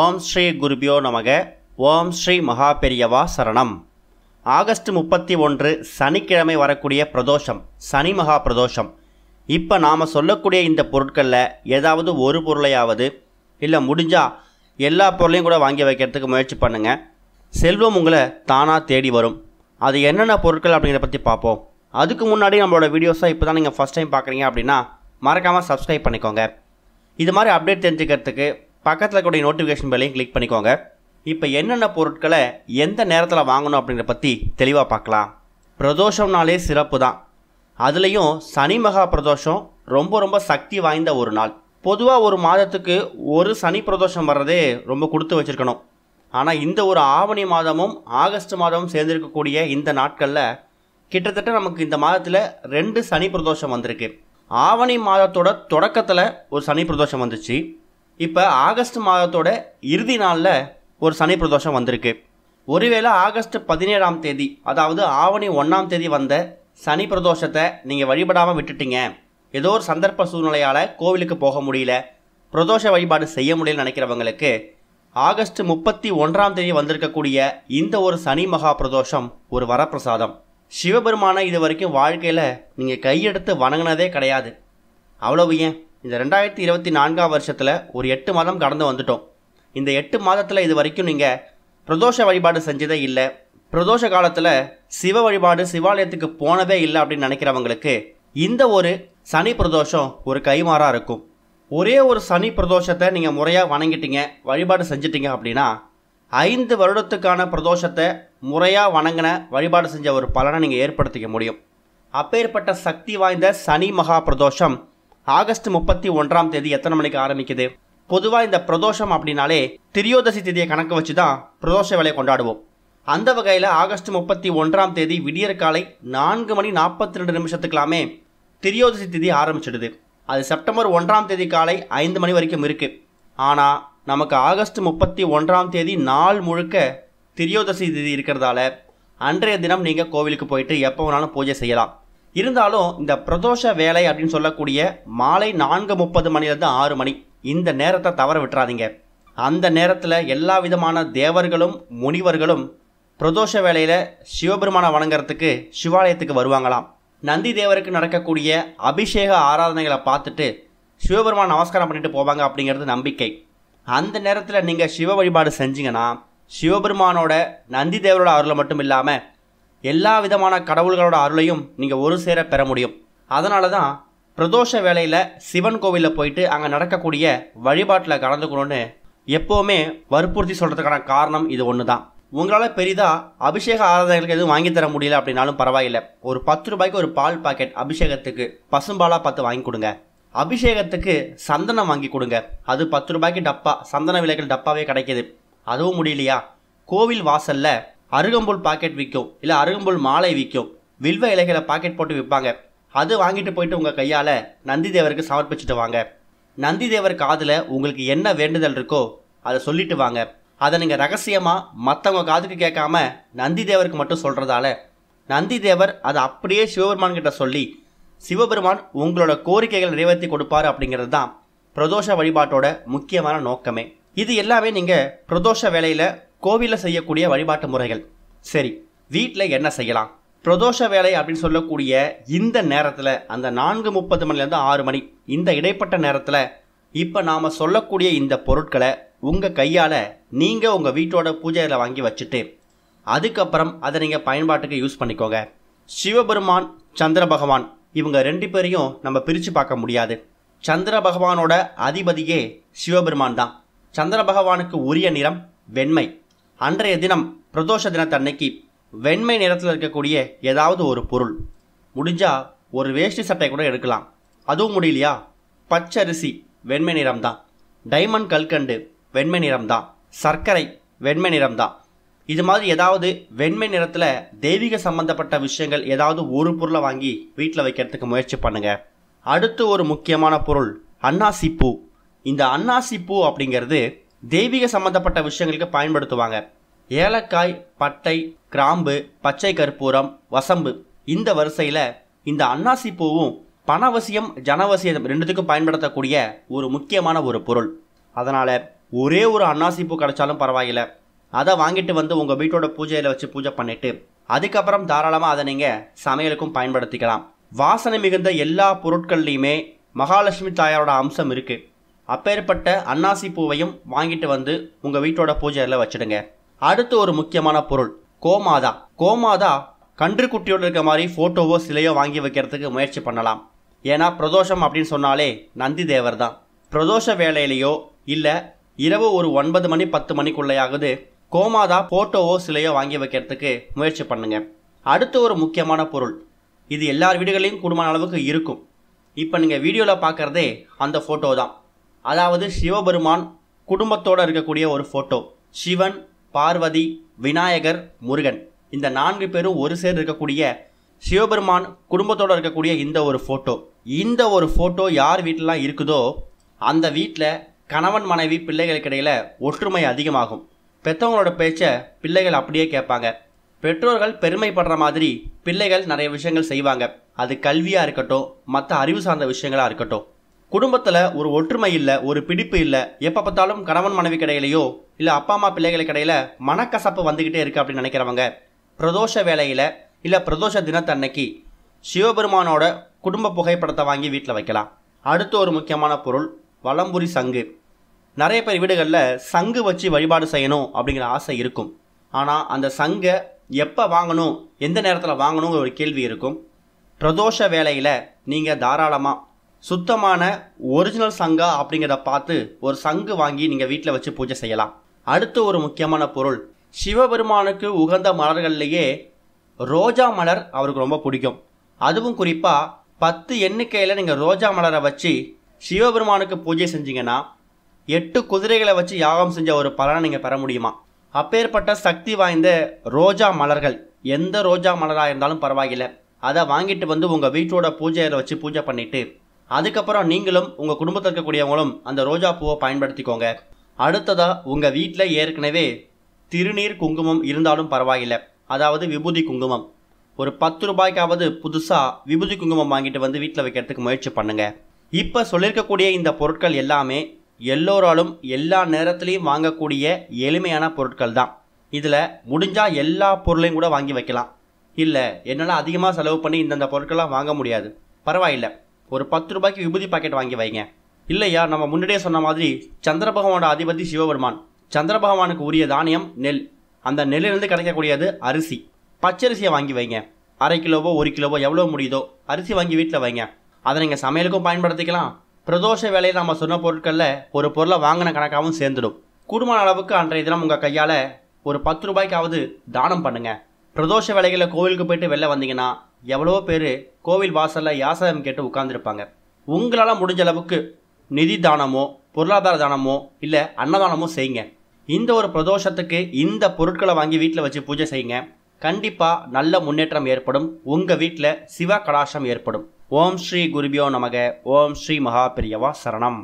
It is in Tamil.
ஓம் ஸ்ரீ குருபியோ நமக ஓம் ஸ்ரீ மகா பெரியவா சரணம் ஆகஸ்ட் முப்பத்தி ஒன்று சனிக்கிழமை வரக்கூடிய பிரதோஷம் சனி மகா பிரதோஷம் இப்போ நாம் சொல்லக்கூடிய இந்த பொருட்களில் ஏதாவது ஒரு பொருளையாவது இல்லை முடிஞ்சால் எல்லா பொருளையும் கூட வாங்கி வைக்கிறதுக்கு முயற்சி பண்ணுங்கள் செல்வம் உங்களை தானாக தேடி வரும் அது என்னென்ன பொருட்கள் அப்படிங்கிறத பற்றி பார்ப்போம் அதுக்கு முன்னாடி நம்மளோட வீடியோஸாக இப்போ தான் நீங்கள் ஃபஸ்ட் டைம் பார்க்குறீங்க அப்படின்னா மறக்காமல் சப்ஸ்கிரைப் பண்ணிக்கோங்க இது மாதிரி அப்டேட் தெரிஞ்சுக்கிறதுக்கு பக்கத்தில் இருக்கக்கூடிய நோட்டிஃபிகேஷன் பெல்லையும் கிளிக் பண்ணிக்கோங்க இப்போ என்னென்ன பொருட்களை எந்த நேரத்தில் வாங்கணும் அப்படிங்கிறத பற்றி தெளிவாக பார்க்கலாம் பிரதோஷம்னாலே சிறப்பு தான் அதுலேயும் சனி மகா பிரதோஷம் ரொம்ப ரொம்ப சக்தி வாய்ந்த ஒரு நாள் பொதுவாக ஒரு மாதத்துக்கு ஒரு சனி பிரதோஷம் வர்றதே ரொம்ப கொடுத்து வச்சுருக்கணும் ஆனால் இந்த ஒரு ஆவணி மாதமும் ஆகஸ்ட் மாதமும் சேர்ந்திருக்கக்கூடிய இந்த நாட்களில் கிட்டத்தட்ட நமக்கு இந்த மாதத்தில் ரெண்டு சனி பிரதோஷம் வந்திருக்கு ஆவணி மாதத்தோட தொடக்கத்தில் ஒரு சனி பிரதோஷம் வந்துச்சு இப்போ ஆகஸ்ட் மாதத்தோட இறுதி நாளில் ஒரு சனி பிரதோஷம் வந்திருக்கு ஒருவேளை ஆகஸ்ட் பதினேழாம் தேதி அதாவது ஆவணி ஒன்றாம் தேதி வந்த சனி பிரதோஷத்தை நீங்கள் வழிபடாமல் விட்டுட்டீங்க ஏதோ ஒரு சந்தர்ப்ப சூழ்நிலையால் கோவிலுக்கு போக முடியல பிரதோஷ வழிபாடு செய்ய முடியல நினைக்கிறவங்களுக்கு ஆகஸ்ட் முப்பத்தி ஒன்றாம் தேதி வந்திருக்கக்கூடிய இந்த ஒரு சனி மகா பிரதோஷம் ஒரு வரப்பிரசாதம் சிவபெருமானை இது வரைக்கும் வாழ்க்கையில் நீங்கள் கையெடுத்து வணங்கினதே கிடையாது அவ்வளவு ஏன் இந்த ரெண்டாயிரத்தி இருபத்தி நான்காம் வருஷத்தில் ஒரு எட்டு மாதம் கடந்து வந்துட்டோம் இந்த எட்டு மாதத்தில் இது வரைக்கும் நீங்கள் பிரதோஷ வழிபாடு செஞ்சதே இல்லை பிரதோஷ காலத்தில் சிவ வழிபாடு சிவாலயத்துக்கு போனதே இல்லை அப்படின்னு நினைக்கிறவங்களுக்கு இந்த ஒரு சனி பிரதோஷம் ஒரு கைமாறாக இருக்கும் ஒரே ஒரு சனி பிரதோஷத்தை நீங்கள் முறையாக வணங்கிட்டீங்க வழிபாடு செஞ்சிட்டிங்க அப்படின்னா ஐந்து வருடத்துக்கான பிரதோஷத்தை முறையாக வணங்கின வழிபாடு செஞ்ச ஒரு பலனை நீங்கள் ஏற்படுத்திக்க முடியும் அப்பேற்பட்ட சக்தி வாய்ந்த சனி மகா பிரதோஷம் ஆகஸ்ட் முப்பத்தி ஒன்றாம் தேதி எத்தனை மணிக்கு ஆரம்பிக்குது பொதுவாக இந்த பிரதோஷம் அப்படின்னாலே திரியோதசி தேதியை கணக்கு வச்சு தான் பிரதோஷ வேலையை கொண்டாடுவோம் அந்த வகையில் ஆகஸ்ட் முப்பத்தி ஒன்றாம் தேதி விடியற் காலை நான்கு மணி நாற்பத்தி ரெண்டு நிமிஷத்துக்கெல்லாமே திரியோதசி தேதி ஆரம்பிச்சிடுது அது செப்டம்பர் ஒன்றாம் தேதி காலை ஐந்து மணி வரைக்கும் இருக்குது ஆனால் நமக்கு ஆகஸ்ட் முப்பத்தி ஒன்றாம் தேதி நாள் முழுக்க திரியோதசி தேதி இருக்கிறதால அன்றைய தினம் நீங்கள் கோவிலுக்கு போயிட்டு எப்போ வேணாலும் பூஜை செய்யலாம் இருந்தாலும் இந்த பிரதோஷ வேலை அப்படின்னு சொல்லக்கூடிய மாலை நான்கு முப்பது மணிலேருந்து ஆறு மணி இந்த நேரத்தை தவற விட்டுறாதீங்க அந்த நேரத்தில் எல்லா விதமான தேவர்களும் முனிவர்களும் பிரதோஷ வேலையில் சிவபெருமானை வணங்குறதுக்கு சிவாலயத்துக்கு வருவாங்களாம் நந்தி தேவருக்கு நடக்கக்கூடிய அபிஷேக ஆராதனைகளை பார்த்துட்டு சிவபெருமான் நமஸ்காரம் பண்ணிட்டு போவாங்க அப்படிங்கிறது நம்பிக்கை அந்த நேரத்தில் நீங்கள் சிவ வழிபாடு செஞ்சீங்கன்னா சிவபெருமானோட நந்தி தேவரோட அருளை மட்டும் இல்லாமல் எல்லா விதமான கடவுள்களோட அருளையும் நீங்கள் ஒரு சேர பெற முடியும் அதனால தான் பிரதோஷ வேலையில் சிவன் கோவிலில் போயிட்டு அங்கே நடக்கக்கூடிய வழிபாட்டில் கலந்துக்கணும்னு எப்போவுமே வற்புறுத்தி சொல்கிறதுக்கான காரணம் இது ஒன்று தான் உங்களால் பெரிதாக அபிஷேக ஆராதனைகளுக்கு எதுவும் வாங்கி தர முடியல அப்படின்னாலும் பரவாயில்லை ஒரு பத்து ரூபாய்க்கு ஒரு பால் பாக்கெட் அபிஷேகத்துக்கு பசும்பாலாக பார்த்து வாங்கி கொடுங்க அபிஷேகத்துக்கு சந்தனம் வாங்கி கொடுங்க அது பத்து ரூபாய்க்கு டப்பா சந்தன விலைகள் டப்பாவே கிடைக்கிது அதுவும் முடியலையா கோவில் வாசலில் அருகம்புல் பாக்கெட் விற்கும் இல்லை அருகம்புல் மாலை விற்கும் வில்வ இலைகளை பாக்கெட் போட்டு விற்பாங்க அது வாங்கிட்டு போயிட்டு உங்கள் கையால் நந்தி தேவருக்கு சமர்ப்பிச்சுட்டு வாங்க நந்தி தேவர் காதில் உங்களுக்கு என்ன வேண்டுதல் இருக்கோ அதை சொல்லிட்டு வாங்க அதை நீங்கள் ரகசியமாக மற்றவங்க காதுக்கு கேட்காம நந்தி தேவருக்கு மட்டும் சொல்கிறதால நந்தி தேவர் அதை அப்படியே சிவபெருமான் கிட்ட சொல்லி சிவபெருமான் உங்களோட கோரிக்கைகள் நிறைவேற்றி கொடுப்பார் அப்படிங்கிறது தான் பிரதோஷ வழிபாட்டோட முக்கியமான நோக்கமே இது எல்லாமே நீங்கள் பிரதோஷ வேலையில் கோவிலில் செய்யக்கூடிய வழிபாட்டு முறைகள் சரி வீட்டில் என்ன செய்யலாம் பிரதோஷ வேலை அப்படின்னு சொல்லக்கூடிய இந்த நேரத்தில் அந்த நான்கு முப்பது மணிலேருந்து ஆறு மணி இந்த இடைப்பட்ட நேரத்தில் இப்போ நாம் சொல்லக்கூடிய இந்த பொருட்களை உங்கள் கையால் நீங்கள் உங்கள் வீட்டோட பூஜையில் வாங்கி வச்சுட்டு அதுக்கப்புறம் அதை நீங்கள் பயன்பாட்டுக்கு யூஸ் பண்ணிக்கோங்க சிவபெருமான் சந்திர பகவான் இவங்க ரெண்டு பேரையும் நம்ம பிரித்து பார்க்க முடியாது சந்திர பகவானோட அதிபதியே சிவபெருமான் தான் சந்திர பகவானுக்கு உரிய நிறம் வெண்மை அன்றைய தினம் பிரதோஷ தினத்தன்னைக்கு வெண்மை நிறத்தில் இருக்கக்கூடிய ஏதாவது ஒரு பொருள் முடிஞ்சால் ஒரு வேஷ்டி சட்டை கூட எடுக்கலாம் அதுவும் முடியலையா பச்சரிசி வெண்மை நிறம்தான் டைமண்ட் கல்கண்டு வெண்மை நிறம்தான் சர்க்கரை வெண்மை நிறம்தான் இது மாதிரி ஏதாவது வெண்மை நிறத்தில் தெய்வீக சம்பந்தப்பட்ட விஷயங்கள் ஏதாவது ஒரு பொருளை வாங்கி வீட்டில் வைக்கிறதுக்கு முயற்சி பண்ணுங்க அடுத்து ஒரு முக்கியமான பொருள் அன்னாசிப்பூ இந்த அன்னாசிப்பூ அப்படிங்கிறது தெய்வீக சம்பந்தப்பட்ட விஷயங்களுக்கு பயன்படுத்துவாங்க ஏலக்காய் பட்டை கிராம்பு பச்சை கற்பூரம் வசம்பு இந்த வரிசையில் இந்த அன்னாசி பூவும் பணவசியம் ஜனவசியம் ரெண்டுத்துக்கும் பயன்படுத்தக்கூடிய ஒரு முக்கியமான ஒரு பொருள் அதனால் ஒரே ஒரு அன்னாசி பூ கிடைச்சாலும் பரவாயில்ல அதை வாங்கிட்டு வந்து உங்கள் வீட்டோட பூஜையில் வச்சு பூஜை பண்ணிவிட்டு அதுக்கப்புறம் தாராளமாக அதை நீங்கள் சமையலுக்கும் பயன்படுத்திக்கலாம் வாசனை மிகுந்த எல்லா பொருட்கள்லையுமே மகாலட்சுமி தாயாரோட அம்சம் இருக்குது அப்பேற்பட்ட அன்னாசி பூவையும் வாங்கிட்டு வந்து உங்கள் வீட்டோட பூஜையில வச்சுடுங்க அடுத்து ஒரு முக்கியமான பொருள் கோமாதா கோமாதா கன்றுக்குட்டியோடு இருக்க மாதிரி ஃபோட்டோவோ சிலையோ வாங்கி வைக்கிறதுக்கு முயற்சி பண்ணலாம் ஏன்னா பிரதோஷம் அப்படின்னு சொன்னாலே நந்தி தேவர் தான் பிரதோஷ வேலையிலையோ இல்லை இரவு ஒரு ஒன்பது மணி பத்து மணிக்குள்ளேயாகுது கோமாதா ஃபோட்டோவோ சிலையோ வாங்கி வைக்கிறதுக்கு முயற்சி பண்ணுங்க அடுத்து ஒரு முக்கியமான பொருள் இது எல்லார் வீடுகளையும் குடும்ப அளவுக்கு இருக்கும் இப்போ நீங்கள் வீடியோவில் பார்க்குறதே அந்த ஃபோட்டோ தான் அதாவது சிவபெருமான் குடும்பத்தோடு இருக்கக்கூடிய ஒரு ஃபோட்டோ சிவன் பார்வதி விநாயகர் முருகன் இந்த நான்கு பேரும் ஒரு சேர் இருக்கக்கூடிய சிவபெருமான் குடும்பத்தோடு இருக்கக்கூடிய இந்த ஒரு ஃபோட்டோ இந்த ஒரு ஃபோட்டோ யார் வீட்டிலலாம் இருக்குதோ அந்த வீட்டில் கணவன் மனைவி பிள்ளைகளுக்கு இடையில் ஒற்றுமை அதிகமாகும் பெற்றவங்களோட பேச்சை பிள்ளைகள் அப்படியே கேட்பாங்க பெற்றோர்கள் பெருமைப்படுற மாதிரி பிள்ளைகள் நிறைய விஷயங்கள் செய்வாங்க அது கல்வியாக இருக்கட்டும் மற்ற அறிவு சார்ந்த விஷயங்களாக இருக்கட்டும் குடும்பத்தில் ஒரு ஒற்றுமை இல்லை ஒரு பிடிப்பு இல்லை எப்போ பார்த்தாலும் கணவன் மனைவி கடையிலையோ இல்லை அப்பா அம்மா பிள்ளைகளுக்கு இடையில மனக்கசப்பு வந்துக்கிட்டே இருக்குது அப்படின்னு நினைக்கிறவங்க பிரதோஷ வேலையில் இல்லை பிரதோஷ தினத்தன்னைக்கு சிவபெருமானோட குடும்ப புகைப்படத்தை வாங்கி வீட்டில் வைக்கலாம் அடுத்த ஒரு முக்கியமான பொருள் வலம்புரி சங்கு நிறைய பேர் வீடுகளில் சங்கு வச்சு வழிபாடு செய்யணும் அப்படிங்கிற ஆசை இருக்கும் ஆனால் அந்த சங்கை எப்போ வாங்கணும் எந்த நேரத்தில் வாங்கணுங்கிற ஒரு கேள்வி இருக்கும் பிரதோஷ வேலையில் நீங்கள் தாராளமாக சுத்தமான ஒரிஜினல் சங்கா அப்படிங்கிறத பார்த்து ஒரு சங்கு வாங்கி நீங்கள் வீட்டில் வச்சு பூஜை செய்யலாம் அடுத்து ஒரு முக்கியமான பொருள் சிவபெருமானுக்கு உகந்த மலர்கள்லேயே ரோஜா மலர் அவருக்கு ரொம்ப பிடிக்கும் அதுவும் குறிப்பாக பத்து எண்ணிக்கையில் நீங்கள் ரோஜா மலரை வச்சு சிவபெருமானுக்கு பூஜை செஞ்சீங்கன்னா எட்டு குதிரைகளை வச்சு யாகம் செஞ்ச ஒரு பலனை நீங்கள் பெற முடியுமா அப்பேற்பட்ட சக்தி வாய்ந்த ரோஜா மலர்கள் எந்த ரோஜா மலராக இருந்தாலும் பரவாயில்லை அதை வாங்கிட்டு வந்து உங்கள் வீட்டோட பூஜையில் வச்சு பூஜை பண்ணிவிட்டு அதுக்கப்புறம் நீங்களும் உங்கள் குடும்பத்தில் இருக்கக்கூடியவங்களும் அந்த ரோஜா பூவை பயன்படுத்திக்கோங்க அடுத்ததாக உங்கள் வீட்டில் ஏற்கனவே திருநீர் குங்குமம் இருந்தாலும் பரவாயில்லை அதாவது விபூதி குங்குமம் ஒரு பத்து ரூபாய்க்காவது புதுசாக விபூதி குங்குமம் வாங்கிட்டு வந்து வீட்டில் வைக்கிறதுக்கு முயற்சி பண்ணுங்கள் இப்போ சொல்லியிருக்கக்கூடிய இந்த பொருட்கள் எல்லாமே எல்லோராலும் எல்லா நேரத்துலையும் வாங்கக்கூடிய எளிமையான பொருட்கள் தான் இதில் முடிஞ்சால் எல்லா பொருளையும் கூட வாங்கி வைக்கலாம் இல்லை என்னால் அதிகமாக செலவு பண்ணி இந்தந்த பொருட்கள்லாம் வாங்க முடியாது பரவாயில்லை ஒரு பத்து ரூபாய்க்கு விபூதி பாக்கெட் வாங்கி வைங்க இல்லையா நம்ம முன்னாடியே சொன்ன மாதிரி சந்திர பகவானோட அதிபதி சிவபெருமான் சந்திர பகவானுக்கு உரிய தானியம் நெல் அந்த நெல்லிலிருந்து கிடைக்கக்கூடியது அரிசி பச்சரிசியை வாங்கி வைங்க அரை கிலோவோ ஒரு கிலோவோ எவ்வளோ முடியுதோ அரிசி வாங்கி வீட்டில் வைங்க அதை நீங்கள் சமையலுக்கும் பயன்படுத்திக்கலாம் பிரதோஷ வேலையை நம்ம சொன்ன பொருட்களில் ஒரு பொருளை வாங்கின கணக்காகவும் சேர்ந்துடும் கூடுமான அளவுக்கு அன்றைய தினம் உங்கள் கையால் ஒரு பத்து ரூபாய்க்காவது தானம் பண்ணுங்கள் பிரதோஷ வேலைகளில் கோவிலுக்கு போயிட்டு வெளில வந்தீங்கன்னா எவ்வளோ பேர் கோவில் வாசலில் யாசகம் கேட்டு உட்காந்துருப்பாங்க உங்களால் முடிஞ்ச அளவுக்கு நிதி தானமோ பொருளாதார தானமோ இல்லை அன்னதானமோ செய்யுங்க இந்த ஒரு பிரதோஷத்துக்கு இந்த பொருட்களை வாங்கி வீட்டில் வச்சு பூஜை செய்யுங்க கண்டிப்பாக நல்ல முன்னேற்றம் ஏற்படும் உங்கள் வீட்டில் சிவ கலாசம் ஏற்படும் ஓம் ஸ்ரீ குருபியோ நமக ஓம் ஸ்ரீ மகாபிரியவா சரணம்